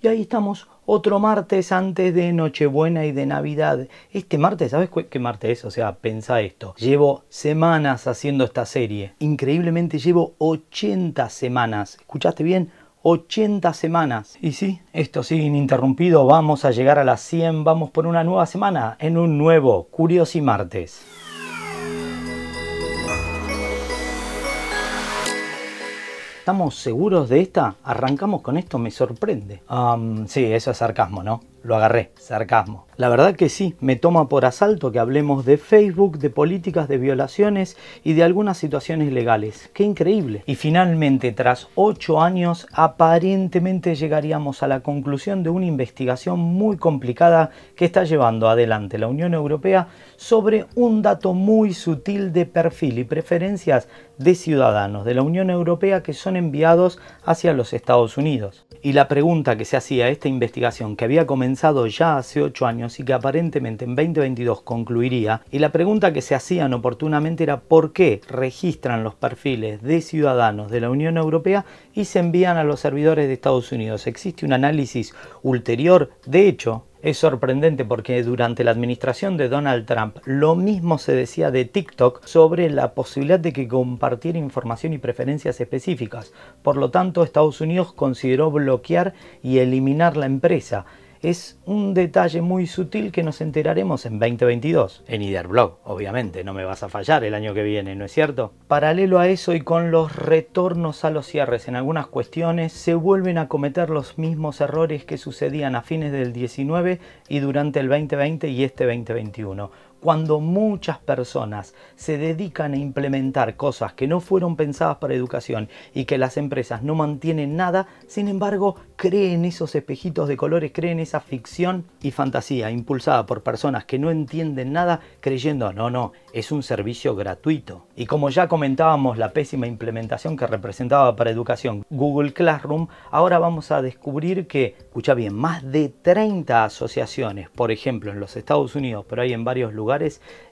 Y ahí estamos otro martes antes de Nochebuena y de Navidad. Este martes, ¿sabes qué martes es? O sea, pensa esto. Llevo semanas haciendo esta serie. Increíblemente llevo 80 semanas. ¿Escuchaste bien? 80 semanas. Y sí, esto sigue ininterrumpido. Vamos a llegar a las 100. Vamos por una nueva semana en un nuevo Curiosi Martes. ¿Estamos seguros de esta? ¿Arrancamos con esto? Me sorprende. sí, eso es sarcasmo, ¿no? Lo agarré, sarcasmo. La verdad que sí, me toma por asalto que hablemos de Facebook, de políticas de violaciones y de algunas situaciones legales. ¡Qué increíble! Y finalmente, tras ocho años, aparentemente llegaríamos a la conclusión de una investigación muy complicada que está llevando adelante la Unión Europea sobre un dato muy sutil de perfil y preferencias de ciudadanos de la Unión Europea que son enviados hacia los Estados Unidos. Y la pregunta que se hacía esta investigación que había comenzado ya hace ocho años y que aparentemente en 2022 concluiría. Y la pregunta que se hacían oportunamente era por qué registran los perfiles de ciudadanos de la Unión Europea y se envían a los servidores de Estados Unidos. ¿Existe un análisis ulterior? De hecho, es sorprendente porque durante la administración de Donald Trump lo mismo se decía de TikTok sobre la posibilidad de que compartiera información y preferencias específicas. Por lo tanto, Estados Unidos consideró bloquear y eliminar la empresa es un detalle muy sutil que nos enteraremos en 2022, en Iderblog, obviamente, no me vas a fallar el año que viene, ¿no es cierto? Paralelo a eso y con los retornos a los cierres en algunas cuestiones, se vuelven a cometer los mismos errores que sucedían a fines del 19 y durante el 2020 y este 2021 cuando muchas personas se dedican a implementar cosas que no fueron pensadas para educación y que las empresas no mantienen nada, sin embargo, creen esos espejitos de colores, creen esa ficción y fantasía impulsada por personas que no entienden nada creyendo, no, no, es un servicio gratuito. Y como ya comentábamos la pésima implementación que representaba para educación Google Classroom, ahora vamos a descubrir que, escucha bien, más de 30 asociaciones, por ejemplo en los Estados Unidos, pero hay en varios lugares,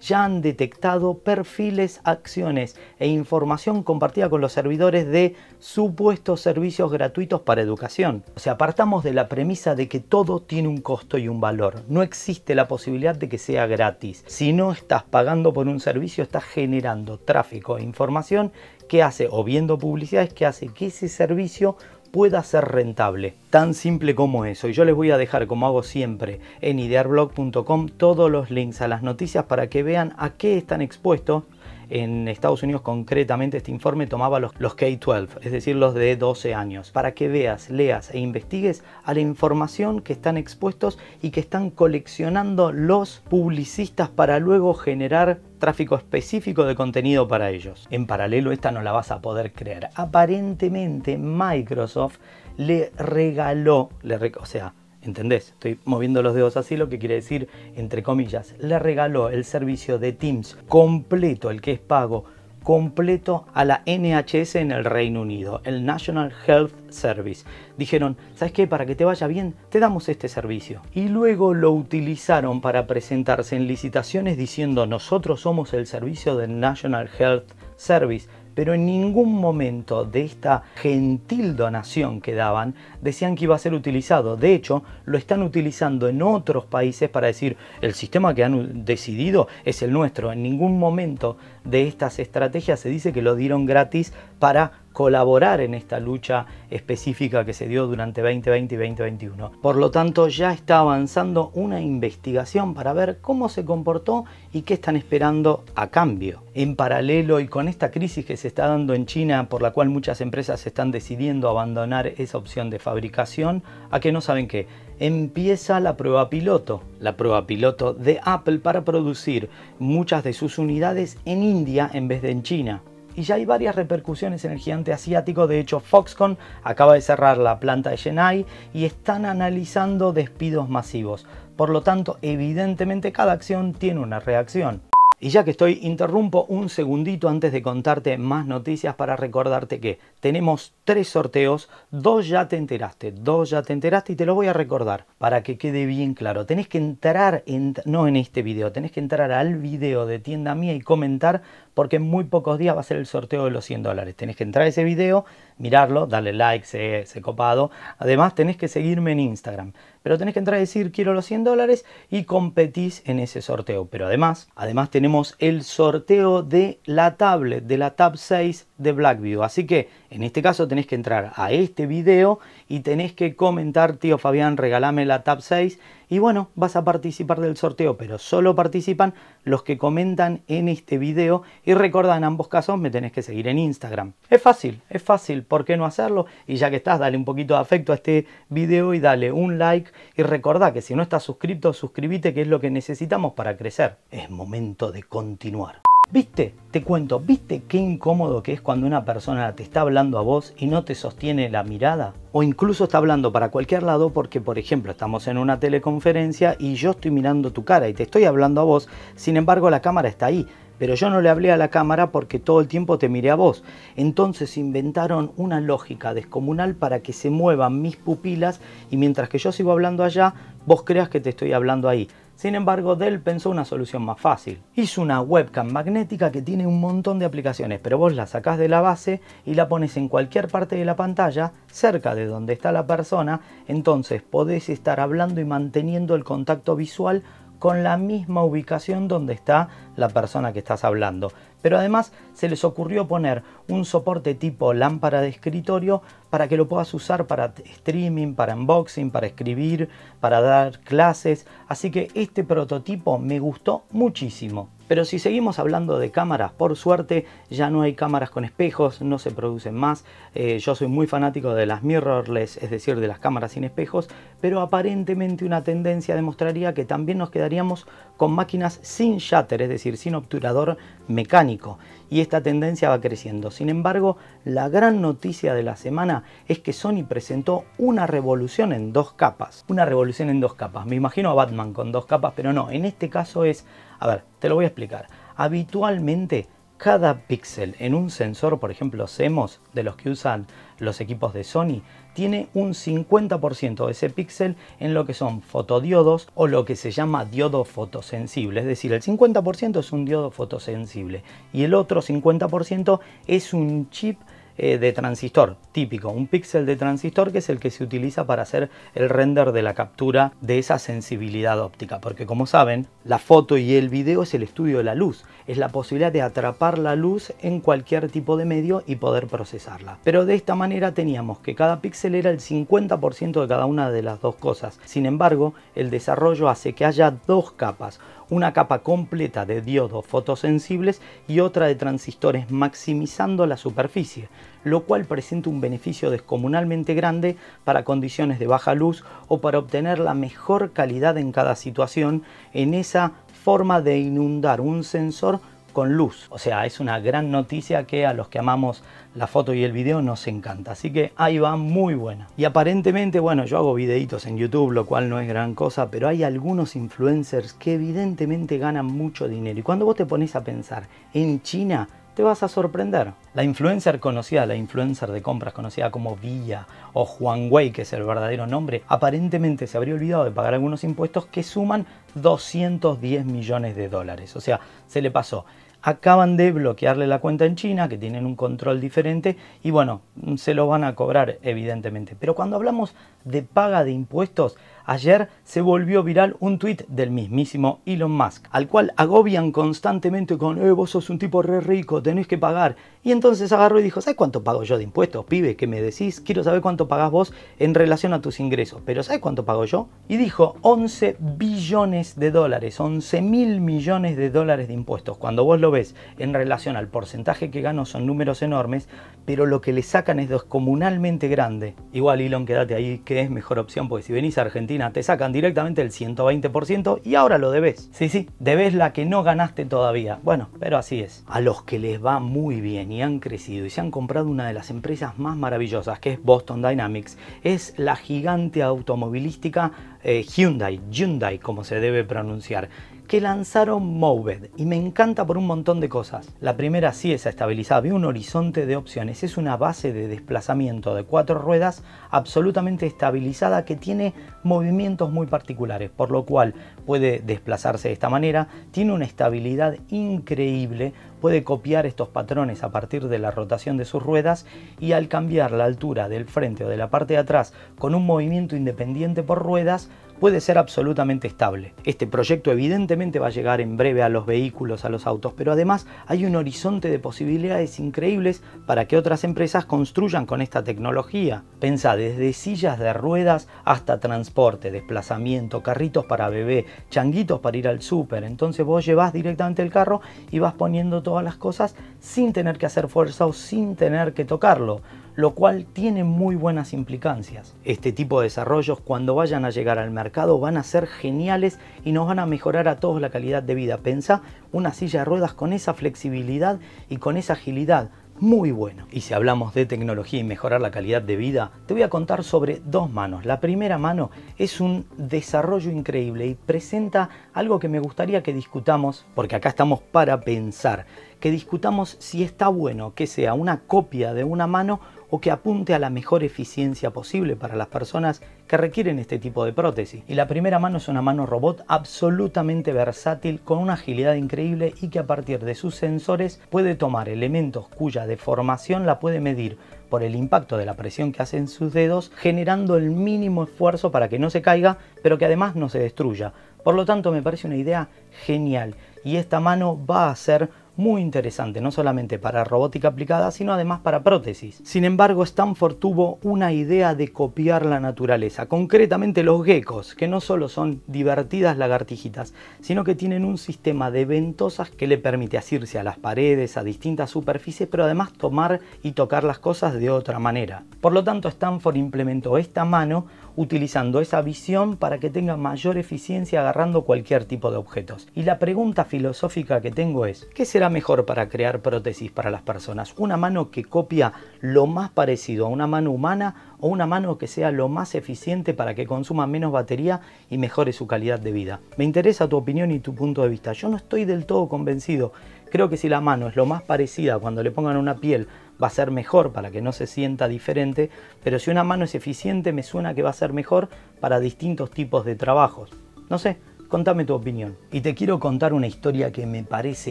ya han detectado perfiles, acciones e información compartida con los servidores de supuestos servicios gratuitos para educación. O sea, partamos de la premisa de que todo tiene un costo y un valor. No existe la posibilidad de que sea gratis. Si no estás pagando por un servicio, estás generando tráfico e información que hace, o viendo publicidades, que hace que ese servicio pueda ser rentable. Tan simple como eso. Y yo les voy a dejar, como hago siempre, en idearblog.com todos los links a las noticias para que vean a qué están expuestos en Estados Unidos concretamente este informe tomaba los, los K-12, es decir, los de 12 años, para que veas, leas e investigues a la información que están expuestos y que están coleccionando los publicistas para luego generar tráfico específico de contenido para ellos. En paralelo esta no la vas a poder creer. Aparentemente Microsoft le regaló, le, o sea, ¿Entendés? Estoy moviendo los dedos así, lo que quiere decir, entre comillas, le regaló el servicio de Teams completo, el que es pago, completo a la NHS en el Reino Unido, el National Health Service. Dijeron, ¿sabes qué? Para que te vaya bien, te damos este servicio. Y luego lo utilizaron para presentarse en licitaciones diciendo, nosotros somos el servicio del National Health Service pero en ningún momento de esta gentil donación que daban decían que iba a ser utilizado. De hecho, lo están utilizando en otros países para decir el sistema que han decidido es el nuestro. En ningún momento de estas estrategias se dice que lo dieron gratis para colaborar en esta lucha específica que se dio durante 2020 y 2021. Por lo tanto, ya está avanzando una investigación para ver cómo se comportó y qué están esperando a cambio. En paralelo y con esta crisis que se está dando en China, por la cual muchas empresas están decidiendo abandonar esa opción de fabricación, a que no saben qué, empieza la prueba piloto, la prueba piloto de Apple para producir muchas de sus unidades en India en vez de en China y ya hay varias repercusiones en el gigante asiático. De hecho, Foxconn acaba de cerrar la planta de Chennai y están analizando despidos masivos. Por lo tanto, evidentemente cada acción tiene una reacción. Y ya que estoy, interrumpo un segundito antes de contarte más noticias para recordarte que tenemos tres sorteos, dos ya te enteraste, dos ya te enteraste y te lo voy a recordar para que quede bien claro. Tenés que entrar, en, no en este video, tenés que entrar al video de tienda mía y comentar porque en muy pocos días va a ser el sorteo de los 100 dólares. Tenés que entrar a ese video, mirarlo, darle like, se, ese copado. Además, tenés que seguirme en Instagram. Pero tenés que entrar a decir quiero los 100 dólares y competís en ese sorteo. Pero además, además tenemos el sorteo de la tablet, de la Tab 6 de Blackview. Así que en este caso tenés que entrar a este video y tenés que comentar, tío Fabián, regalame la Tab 6. Y bueno, vas a participar del sorteo, pero solo participan los que comentan en este video y recuerda, en ambos casos me tenés que seguir en Instagram. Es fácil, es fácil, ¿por qué no hacerlo? Y ya que estás, dale un poquito de afecto a este video y dale un like. Y recordá que si no estás suscrito, suscríbete, que es lo que necesitamos para crecer. Es momento de continuar. ¿Viste? Te cuento, ¿viste qué incómodo que es cuando una persona te está hablando a vos y no te sostiene la mirada? O incluso está hablando para cualquier lado porque, por ejemplo, estamos en una teleconferencia y yo estoy mirando tu cara y te estoy hablando a vos, sin embargo la cámara está ahí pero yo no le hablé a la cámara porque todo el tiempo te miré a vos. Entonces inventaron una lógica descomunal para que se muevan mis pupilas y mientras que yo sigo hablando allá, vos creas que te estoy hablando ahí. Sin embargo, Dell pensó una solución más fácil. Hizo una webcam magnética que tiene un montón de aplicaciones, pero vos la sacás de la base y la pones en cualquier parte de la pantalla, cerca de donde está la persona, entonces podés estar hablando y manteniendo el contacto visual con la misma ubicación donde está la persona que estás hablando. Pero además se les ocurrió poner un soporte tipo lámpara de escritorio para que lo puedas usar para streaming, para unboxing, para escribir, para dar clases. Así que este prototipo me gustó muchísimo. Pero si seguimos hablando de cámaras, por suerte ya no hay cámaras con espejos, no se producen más. Eh, yo soy muy fanático de las mirrorless, es decir, de las cámaras sin espejos, pero aparentemente una tendencia demostraría que también nos quedaríamos con máquinas sin shutter, es decir, sin obturador mecánico. Y esta tendencia va creciendo. Sin embargo, la gran noticia de la semana es que Sony presentó una revolución en dos capas. Una revolución en dos capas. Me imagino a Batman con dos capas, pero no, en este caso es a ver, te lo voy a explicar. Habitualmente cada píxel en un sensor, por ejemplo CMOS, de los que usan los equipos de Sony, tiene un 50% de ese píxel en lo que son fotodiodos o lo que se llama diodo fotosensible. Es decir, el 50% es un diodo fotosensible y el otro 50% es un chip eh, de transistor típico, un píxel de transistor que es el que se utiliza para hacer el render de la captura de esa sensibilidad óptica, porque como saben, la foto y el video es el estudio de la luz, es la posibilidad de atrapar la luz en cualquier tipo de medio y poder procesarla. Pero de esta manera teníamos que cada píxel era el 50% de cada una de las dos cosas. Sin embargo, el desarrollo hace que haya dos capas, una capa completa de diodos fotosensibles y otra de transistores maximizando la superficie, lo cual presenta un beneficio descomunalmente grande para condiciones de baja luz o para obtener la mejor calidad en cada situación en esa forma de inundar un sensor con luz. O sea, es una gran noticia que a los que amamos la foto y el video nos encanta. Así que ahí va muy buena. Y aparentemente, bueno, yo hago videitos en YouTube, lo cual no es gran cosa, pero hay algunos influencers que evidentemente ganan mucho dinero. Y cuando vos te pones a pensar en China, te vas a sorprender. La influencer conocida, la influencer de compras conocida como Villa o Juan Wei, que es el verdadero nombre, aparentemente se habría olvidado de pagar algunos impuestos que suman 210 millones de dólares. O sea, se le pasó acaban de bloquearle la cuenta en China, que tienen un control diferente, y bueno, se lo van a cobrar evidentemente. Pero cuando hablamos de paga de impuestos, ayer se volvió viral un tuit del mismísimo Elon Musk, al cual agobian constantemente con, eh, vos sos un tipo re rico, tenés que pagar, y entonces agarró y dijo, ¿sabes cuánto pago yo de impuestos, pibe? ¿Qué me decís? Quiero saber cuánto pagás vos en relación a tus ingresos. Pero ¿sabes cuánto pago yo? Y dijo, 11 billones de dólares, 11 mil millones de dólares de impuestos. Cuando vos lo ves en relación al porcentaje que gano son números enormes, pero lo que le sacan es descomunalmente grande. Igual, Elon, quédate ahí, que es mejor opción, porque si venís a Argentina te sacan directamente el 120% y ahora lo debes. Sí, sí, debes la que no ganaste todavía. Bueno, pero así es. A los que les va muy bien han crecido y se han comprado una de las empresas más maravillosas que es Boston Dynamics es la gigante automovilística eh, Hyundai, Hyundai como se debe pronunciar que lanzaron Moved y me encanta por un montón de cosas. La primera sí es estabilizada, ve un horizonte de opciones, es una base de desplazamiento de cuatro ruedas absolutamente estabilizada que tiene movimientos muy particulares, por lo cual puede desplazarse de esta manera, tiene una estabilidad increíble, puede copiar estos patrones a partir de la rotación de sus ruedas y al cambiar la altura del frente o de la parte de atrás con un movimiento independiente por ruedas, puede ser absolutamente estable. Este proyecto evidentemente va a llegar en breve a los vehículos, a los autos, pero además hay un horizonte de posibilidades increíbles para que otras empresas construyan con esta tecnología. Pensa desde sillas de ruedas hasta transporte, desplazamiento, carritos para bebé, changuitos para ir al súper. Entonces vos llevas directamente el carro y vas poniendo todas las cosas sin tener que hacer fuerza o sin tener que tocarlo lo cual tiene muy buenas implicancias. Este tipo de desarrollos cuando vayan a llegar al mercado van a ser geniales y nos van a mejorar a todos la calidad de vida. Pensá una silla de ruedas con esa flexibilidad y con esa agilidad muy bueno. Y si hablamos de tecnología y mejorar la calidad de vida, te voy a contar sobre dos manos. La primera mano es un desarrollo increíble y presenta algo que me gustaría que discutamos, porque acá estamos para pensar, que discutamos si está bueno que sea una copia de una mano o que apunte a la mejor eficiencia posible para las personas que requieren este tipo de prótesis. Y la primera mano es una mano robot absolutamente versátil con una agilidad increíble y que a partir de sus sensores puede tomar elementos cuya deformación la puede medir por el impacto de la presión que hacen sus dedos, generando el mínimo esfuerzo para que no se caiga, pero que además no se destruya. Por lo tanto, me parece una idea genial y esta mano va a ser muy interesante, no solamente para robótica aplicada, sino además para prótesis. Sin embargo, Stanford tuvo una idea de copiar la naturaleza, concretamente los geckos, que no solo son divertidas lagartijitas, sino que tienen un sistema de ventosas que le permite asirse a las paredes, a distintas superficies, pero además tomar y tocar las cosas de otra manera. Por lo tanto, Stanford implementó esta mano utilizando esa visión para que tenga mayor eficiencia agarrando cualquier tipo de objetos. Y la pregunta filosófica que tengo es, ¿qué será mejor para crear prótesis para las personas? ¿Una mano que copia lo más parecido a una mano humana o una mano que sea lo más eficiente para que consuma menos batería y mejore su calidad de vida? Me interesa tu opinión y tu punto de vista. Yo no estoy del todo convencido. Creo que si la mano es lo más parecida cuando le pongan una piel va a ser mejor para que no se sienta diferente, pero si una mano es eficiente me suena que va a ser mejor para distintos tipos de trabajos. No sé, contame tu opinión. Y te quiero contar una historia que me parece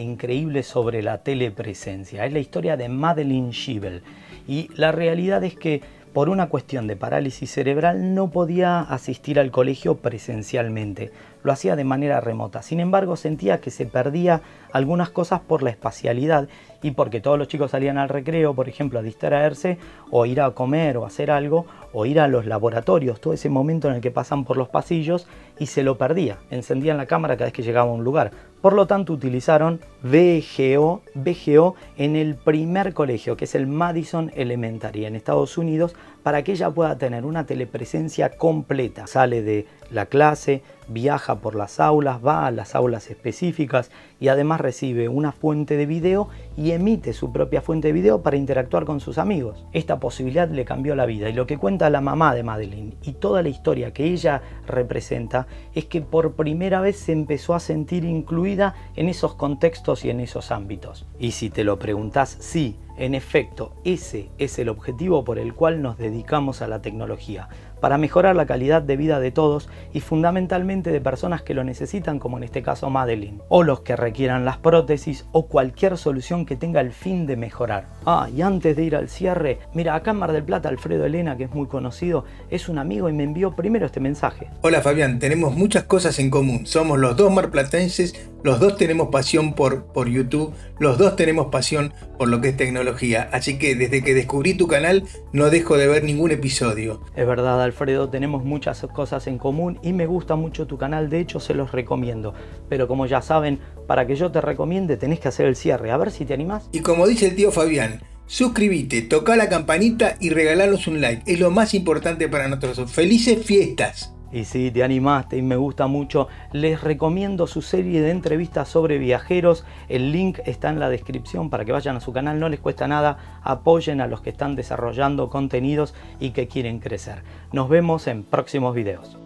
increíble sobre la telepresencia. Es la historia de Madeline Schiebel. Y la realidad es que por una cuestión de parálisis cerebral no podía asistir al colegio presencialmente, lo hacía de manera remota. Sin embargo, sentía que se perdía algunas cosas por la espacialidad y porque todos los chicos salían al recreo, por ejemplo, a distraerse o ir a comer o hacer algo, o ir a los laboratorios, todo ese momento en el que pasan por los pasillos y se lo perdía. Encendían la cámara cada vez que llegaba a un lugar. Por lo tanto, utilizaron VGO en el primer colegio, que es el Madison Elementary en Estados Unidos, para que ella pueda tener una telepresencia completa. Sale de la clase, viaja por las aulas, va a las aulas específicas y además recibe una fuente de video y emite su propia fuente de video para interactuar con sus amigos. Esta posibilidad le cambió la vida y lo que cuenta la mamá de Madeline y toda la historia que ella representa es que por primera vez se empezó a sentir incluida en esos contextos y en esos ámbitos. Y si te lo preguntas, sí, en efecto, ese es el objetivo por el cual nos dedicamos a la tecnología, para mejorar la calidad de vida de todos y fundamentalmente de personas que lo necesitan, como en este caso Madeline, o los que requieran las prótesis o cualquier solución que tenga el fin de mejorar. Ah, y antes de ir al cierre, mira, acá en Mar del Plata, Alfredo Elena, que es muy conocido, es un amigo y me envió primero este mensaje. Hola Fabián, tenemos muchas cosas en común. Somos los dos marplatenses los dos tenemos pasión por, por YouTube, los dos tenemos pasión por lo que es tecnología. Así que desde que descubrí tu canal no dejo de ver ningún episodio. Es verdad, Alfredo, tenemos muchas cosas en común y me gusta mucho tu canal, de hecho se los recomiendo. Pero como ya saben, para que yo te recomiende tenés que hacer el cierre, a ver si te animás. Y como dice el tío Fabián, suscríbete, toca la campanita y regalarnos un like. Es lo más importante para nosotros. Felices fiestas. Y si te animaste y me gusta mucho, les recomiendo su serie de entrevistas sobre viajeros. El link está en la descripción para que vayan a su canal, no les cuesta nada. Apoyen a los que están desarrollando contenidos y que quieren crecer. Nos vemos en próximos videos.